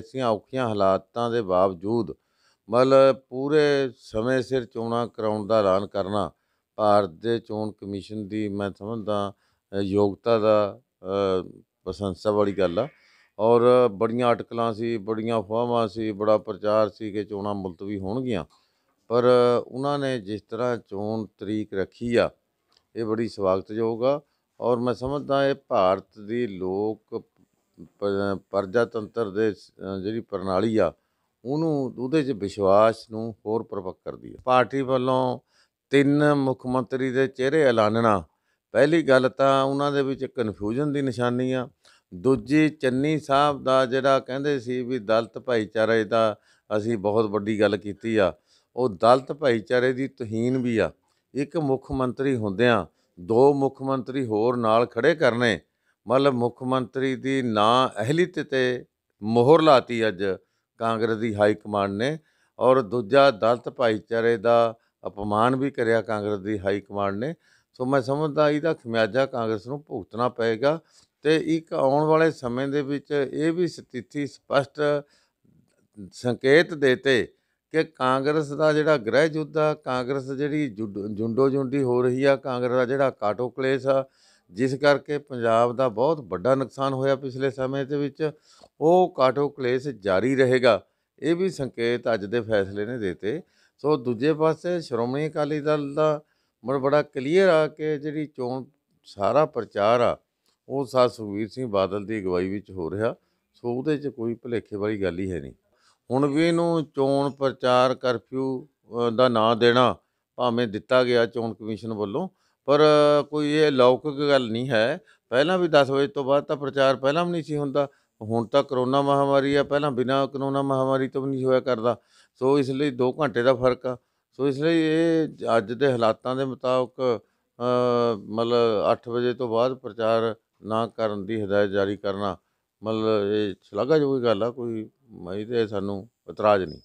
ਐਸੀਆਂ ਔਖੀਆਂ ਹਾਲਾਤਾਂ ਦੇ ਬਾਵਜੂਦ ਮਲ ਪੂਰੇ ਸਮੇਂ ਸਿਰ ਚੋਣਾਂ ਕਰਾਉਣ ਦਾ ਐਲਾਨ ਕਰਨਾ ਭਾਰਤ ਦੇ ਚੋਣ ਕਮਿਸ਼ਨ ਦੀ ਮੈਂ ਸਮਝਦਾ ਯੋਗਤਾ ਦਾ ਪ੍ਰਸ਼ੰਸਾ ਵਾਲੀ ਗੱਲ ਆ ਔਰ ਬੜੀਆਂ ਅਟਕਲਾਂ ਸੀ ਬੜੀਆਂ ਫਵਾਵਾਂ ਸੀ ਬੜਾ ਪ੍ਰਚਾਰ ਸੀ ਕਿ ਚੋਣਾਂ ਮੁਲਤਵੀ ਹੋਣਗੀਆਂ ਪਰ ਉਹਨਾਂ ਨੇ ਜਿਸ ਤਰ੍ਹਾਂ ਚੋਣ ਤਰੀਕ ਰੱਖੀ ਆ ਇਹ ਬੜੀ ਸਵਾਗਤਯੋਗ ਆ ਔਰ ਮੈਂ ਸਮਝਦਾ ਇਹ ਭਾਰਤ ਦੀ ਲੋਕ ਪਰਜਾਤੰਤਰ ਦੇ ਜਿਹੜੀ ਪ੍ਰਣਾਲੀ ਆ ਉਹਨੂੰ ਉਹਦੇ 'ਚ ਵਿਸ਼ਵਾਸ ਨੂੰ ਹੋਰ ਪ੍ਰਪੱਕ ਕਰਦੀ ਹੈ ਪਾਰਟੀ ਵੱਲੋਂ ਤਿੰਨ ਮੁੱਖ ਮੰਤਰੀ ਦੇ ਚਿਹਰੇ ਐਲਾਨਣਾ ਪਹਿਲੀ ਗੱਲ ਤਾਂ ਉਹਨਾਂ ਦੇ ਵਿੱਚ ਕਨਫਿਊਜ਼ਨ ਦੀ ਨਿਸ਼ਾਨੀ ਆ ਦੂਜੀ ਚੰਨੀ ਸਾਹਿਬ ਦਾ ਜਿਹੜਾ ਕਹਿੰਦੇ ਸੀ ਵੀ ਦਲਤ ਭਾਈਚਾਰੇ ਦਾ ਅਸੀਂ ਬਹੁਤ ਵੱਡੀ ਗੱਲ ਕੀਤੀ ਆ ਉਹ ਦਲਤ ਭਾਈਚਾਰੇ ਦੀ ਤੋਹੀਨ ਵੀ ਆ ਇੱਕ ਮੁੱਖ ਮੰਤਰੀ ਹੁੰਦਿਆਂ ਦੋ ਮੁੱਖ ਮੰਤਰੀ ਹੋਰ ਨਾਲ ਖੜੇ ਕਰਨੇ ਮਤਲਬ ਮੁੱਖ ਮੰਤਰੀ ਦੀ ਨਾ ਅਹਲੀਤ ਤੇ ਮੋਹਰ ਲਾਤੀ ਅੱਜ ਕਾਂਗਰਸ ਦੀ ਹਾਈ ਕਮਾਂਡ ਨੇ ਔਰ ਦੂਜਾ ਦਲਤ ਭਾਈਚਾਰੇ ਦਾ ਅਪਮਾਨ ਵੀ ਕਰਿਆ ਕਾਂਗਰਸ ਦੀ ਹਾਈ ਕਮਾਂਡ ਨੇ ਸੋ ਮੈਂ ਸਮਝਦਾ ਇਹਦਾ ਖਮਿਆਜਾ ਕਾਂਗਰਸ ਨੂੰ ਭੁਗਤਣਾ ਪਏਗਾ ਤੇ ਇੱਕ ਆਉਣ ਵਾਲੇ ਸਮੇਂ ਦੇ ਵਿੱਚ ਇਹ ਵੀ ਸਥਿਤੀ ਸਪਸ਼ਟ ਸੰਕੇਤ ਦੇਤੇ ਕਿ ਕਾਂਗਰਸ ਦਾ ਜਿਹੜਾ ਗ੍ਰਹਿ ਯੁੱਧ ਆ ਕਾਂਗਰਸ ਜਿਹੜੀ ਜੁੰਡੋ ਜੁੰਡੀ ਹੋ ਰਹੀ ਆ ਕਾਂਗਰਸ ਦਾ ਜਿਹੜਾ ਕਾਟੋ ਕਲੇਸ਼ ਆ ਜਿਸ ਕਰਕੇ ਪੰਜਾਬ ਦਾ ਬਹੁਤ ਵੱਡਾ ਨੁਕਸਾਨ ਹੋਇਆ ਪਿਛਲੇ ਸਮੇਂ ਦੇ ਵਿੱਚ ਉਹ ਕਾਟੋ ਕਲੇਸ਼ ਜਾਰੀ ਰਹੇਗਾ ਇਹ ਵੀ ਸੰਕੇਤ ਅੱਜ ਦੇ ਫੈਸਲੇ ਨੇ ਦਿੱਤੇ ਸੋ ਦੂਜੇ ਪਾਸੇ ਸ਼੍ਰੋਮਣੀ ਅਕਾਲੀ ਦਲ ਦਾ ਮਨ ਬੜਾ ਕਲੀਅਰ ਆ ਕਿ ਜਿਹੜੀ ਚੋਣ ਸਾਰਾ ਪ੍ਰਚਾਰ ਆ ਉਹ ਸਾਹ ਸੁਖਵੀਰ ਸਿੰਘ ਬਾਦਲ ਦੀ ਅਗਵਾਈ ਵਿੱਚ ਹੋ ਰਿਹਾ ਸੋ ਉਹਦੇ 'ਚ ਕੋਈ ਭਲੇਖੇ ਵਾਲੀ ਗੱਲ ਹੀ ਹੈ ਨਹੀਂ ਹੁਣ ਵੀ ਇਹਨੂੰ ਚੋਣ ਪ੍ਰਚਾਰ ਕਰਫਿਊ ਦਾ ਨਾਂ ਦੇਣਾ ਭਾਵੇਂ ਦਿੱਤਾ ਗਿਆ ਚੋਣ ਕਮਿਸ਼ਨ ਵੱਲੋਂ ਪਰ ਕੋਈ ਇਹ ਲੌਕਿਕ ਗੱਲ ਨਹੀਂ ਹੈ ਪਹਿਲਾਂ ਵੀ 10 ਵਜੇ ਤੋਂ ਬਾਅਦ ਤਾਂ ਪ੍ਰਚਾਰ ਪਹਿਲਾਂ ਵੀ ਨਹੀਂ ਸੀ ਹੁੰਦਾ ਹੁਣ ਤਾਂ ਕਰੋਨਾ ਮਹਾਮਾਰੀ ਆ ਪਹਿਲਾਂ ਬਿਨਾਂ ਕਰੋਨਾ ਮਹਾਮਾਰੀ ਤੋਂ ਵੀ ਨਹੀਂ ਹੋਇਆ ਕਰਦਾ ਸੋ ਇਸ ਲਈ 2 ਘੰਟੇ ਦਾ ਫਰਕ ਆ ਸੋ ਇਸ ਲਈ ਇਹ ਅੱਜ ਦੇ ਹਾਲਾਤਾਂ ਦੇ ਮੁਤਾਬਕ ਮਤਲਬ 8 ਵਜੇ ਤੋਂ ਬਾਅਦ ਪ੍ਰਚਾਰ ਨਾ ਕਰਨ ਦੀ ਹਦਾਇਤ ਜਾਰੀ ਕਰਨਾ ਮਤਲਬ ਇਹ ਸ਼ਲਾਘਾਯੋਗ ਗੱਲ ਆ ਕੋਈ ਮੈਂ ਤੇ ਸਾਨੂੰ ਇਤਰਾਜ਼ ਨਹੀਂ